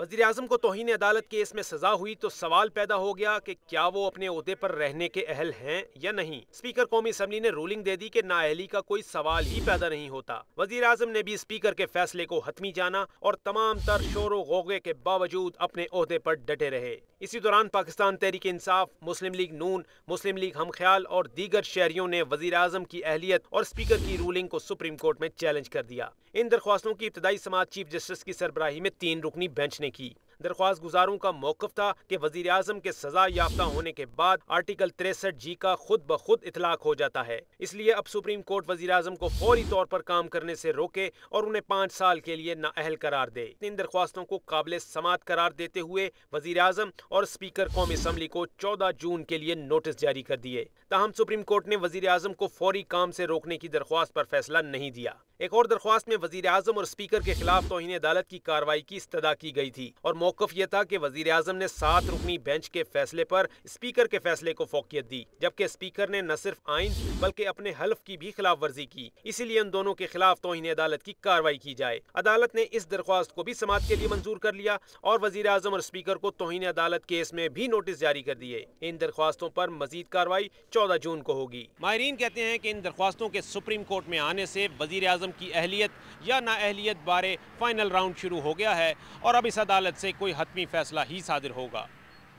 वजीर अजम को तोहन अदालत केस में सजा हुई तो सवाल पैदा हो गया कि क्या वो अपने अहदे पर रहने के अहल हैं या नहीं स्पीकर कौमी असम्बली ने रूलिंग दे दी कि नाअहली का कोई सवाल ही पैदा नहीं होता वजीर अजम ने भी स्पीकर के फैसले को हतमी जाना और तमाम तर शोर वोगे के बावजूद अपने अहदे पर डटे रहे इसी दौरान पाकिस्तान तहरीक इंसाफ मुस्लिम लीग नून मुस्लिम लीग हम ख्याल और दीगर शहरियों ने वजी अजम की अहलियत और स्पीकर की रूलिंग को सुप्रीम कोर्ट में चैलेंज कर दिया इन दरख्वास्तों की इब्तदाई समाज चीफ जस्टिस की सरबराही में तीन रुकनी बेंच ने की दरख्वास्त गुजारों का मौकफ था कि वजीर अजम के सजा याफ्ता होने के बाद आर्टिकल तिरसठ जी का खुद ब खुद इतलाक हो जाता है इसलिए अब सुप्रीम कोर्ट वजीर अजम को फौरी तौर पर काम करने से रोके और उन्हें पाँच साल के लिए नाअहल करार दे इन दरख्वास्तों को काबिल समात करार देते हुए वजीर अजम और स्पीकर कौमी असम्बली को चौदह जून के लिए नोटिस जारी कर दिए ताहम सुप्रीम कोर्ट ने वजी अजम को फौरी काम से रोकने की दरख्वास्त पर फैसला नहीं दिया एक और दरख्वास्त में वजीर अजम और स्पीकर के खिलाफ तोहन अदालत की कार्रवाई की इस्तः की गई थी और मौकफ यह था कि वजीर अजम ने सात रुकनी बेंच के फैसले पर स्पीकर के फैसले को फोकियत दी जबकि स्पीकर ने न सिर्फ आइन बल्कि अपने हल्फ की भी खिलाफ वर्जी की इसीलिए इन दोनों के खिलाफ तोहन अदालत की कार्रवाई की जाए अदालत ने इस दरख्वास्त को भी समाज के लिए मंजूर कर लिया और वजीर अजम और स्पीकर को तोहन अदालत केस में भी नोटिस जारी कर दिए इन दरख्वास्तों पर मजीद कार्रवाई चौदह जून को होगी माहरीन कहते हैं कि इन दरख्वास्तों के सुप्रीम कोर्ट में आने से वजीर अजम की अहलियत या ना अहलियत बारे फाइनल राउंड शुरू हो गया है और अब इस अदालत से कोई हतमी फैसला ही सादिर होगा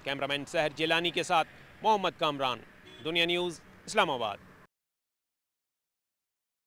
कैमरामैन सहर जेलानी के साथ मोहम्मद कामरान दुनिया न्यूज़ इस्लामाबाद